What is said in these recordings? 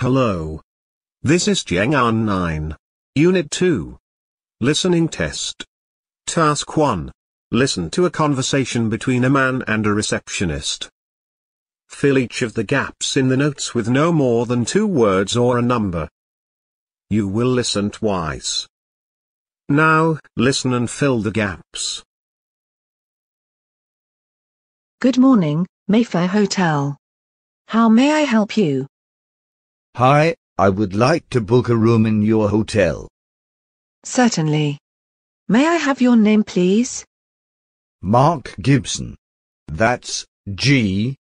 Hello. This is Jiang'an 9. Unit 2. Listening Test. Task 1. Listen to a conversation between a man and a receptionist. Fill each of the gaps in the notes with no more than two words or a number. You will listen twice. Now, listen and fill the gaps. Good morning, Mayfair Hotel. How may I help you? Hi, I would like to book a room in your hotel. Certainly. May I have your name, please? Mark Gibson. That's G-I-B-S-O-N.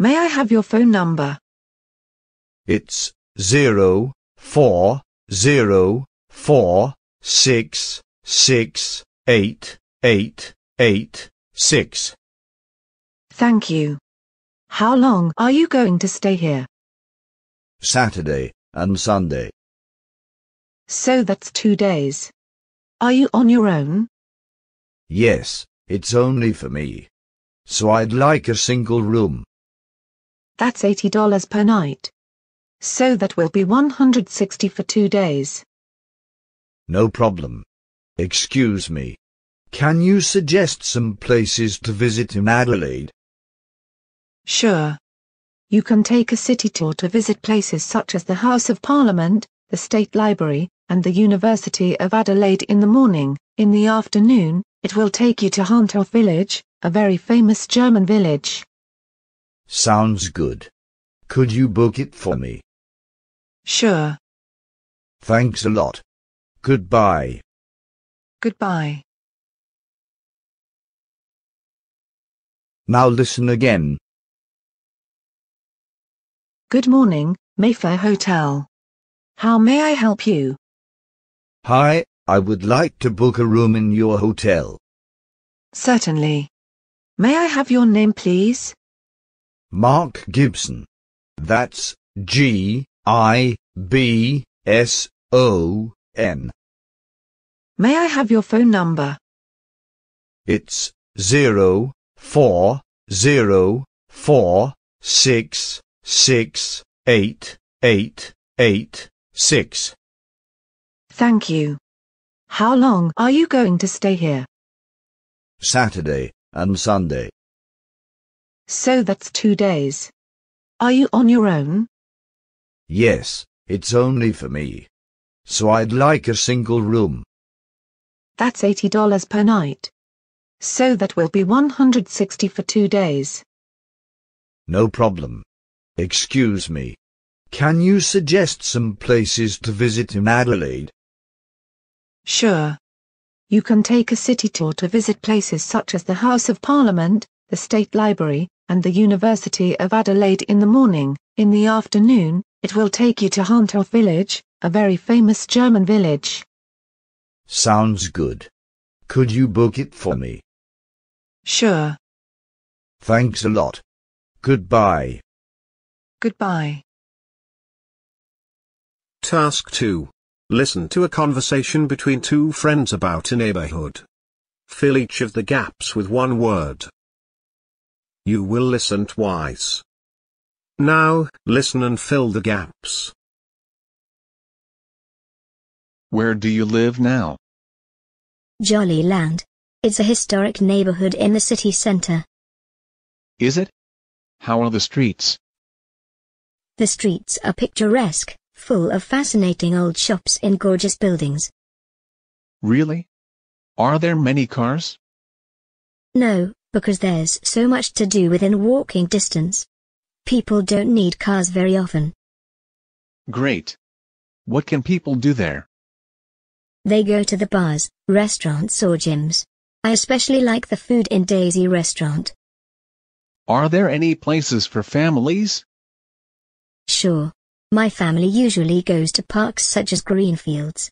May I have your phone number? It's zero four zero four six six eight eight eight six. Thank you. How long are you going to stay here? Saturday and Sunday. So that's two days. Are you on your own? Yes, it's only for me. So I'd like a single room. That's $80 per night. So that will be 160 for two days. No problem. Excuse me. Can you suggest some places to visit in Adelaide? Sure. You can take a city tour to visit places such as the House of Parliament, the State Library, and the University of Adelaide in the morning. In the afternoon, it will take you to Hanthoff Village, a very famous German village. Sounds good. Could you book it for me? Sure. Thanks a lot. Goodbye. Goodbye. Now listen again. Good morning, Mayfair Hotel. How may I help you? Hi, I would like to book a room in your hotel. Certainly. May I have your name, please? Mark Gibson. That's G-I-B-S-O-N. May I have your phone number? It's zero four zero four six six eight eight eight six. Thank you. How long are you going to stay here? Saturday and Sunday. So that's two days. Are you on your own? Yes, it's only for me. So I'd like a single room. That's $80 per night. So that will be 160 for two days. No problem. Excuse me. Can you suggest some places to visit in Adelaide? Sure. You can take a city tour to visit places such as the House of Parliament, the State Library, and the University of Adelaide in the morning. In the afternoon, it will take you to Hanthoff Village, a very famous German village. Sounds good. Could you book it for me? Sure. Thanks a lot. Goodbye. Goodbye. Task 2. Listen to a conversation between two friends about a neighborhood. Fill each of the gaps with one word. You will listen twice. Now, listen and fill the gaps. Where do you live now? Jollyland. It's a historic neighborhood in the city center. Is it? How are the streets? The streets are picturesque, full of fascinating old shops in gorgeous buildings. Really? Are there many cars? No, because there's so much to do within walking distance. People don't need cars very often. Great. What can people do there? They go to the bars, restaurants or gyms. I especially like the food in Daisy restaurant. Are there any places for families? Sure. My family usually goes to parks such as Greenfields.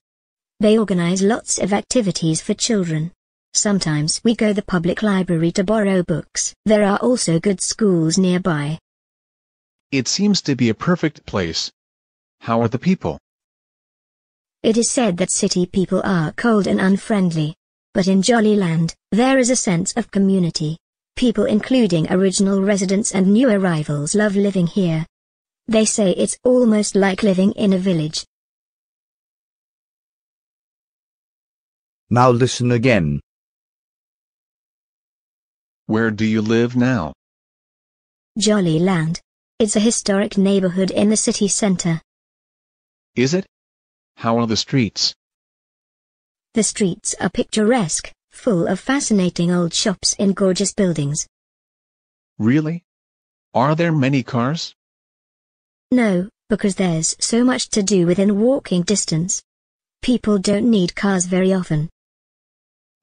They organize lots of activities for children. Sometimes we go the public library to borrow books. There are also good schools nearby. It seems to be a perfect place. How are the people? It is said that city people are cold and unfriendly. But in Jollyland, there is a sense of community. People including original residents and new arrivals love living here. They say it's almost like living in a village. Now listen again. Where do you live now? Jolly Land. It's a historic neighborhood in the city center. Is it? How are the streets? The streets are picturesque, full of fascinating old shops and gorgeous buildings. Really? Are there many cars? No, because there's so much to do within walking distance. People don't need cars very often.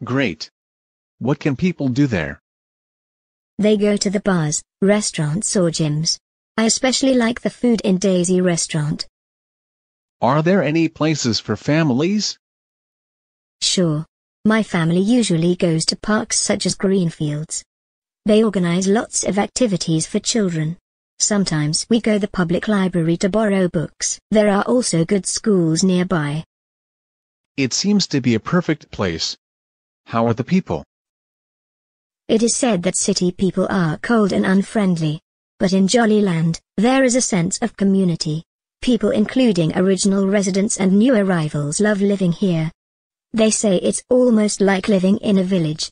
Great. What can people do there? They go to the bars, restaurants or gyms. I especially like the food in Daisy restaurant. Are there any places for families? Sure. My family usually goes to parks such as Greenfields. They organize lots of activities for children. Sometimes we go the public library to borrow books. There are also good schools nearby. It seems to be a perfect place. How are the people? It is said that city people are cold and unfriendly. But in Jollyland, there is a sense of community. People including original residents and new arrivals love living here. They say it's almost like living in a village.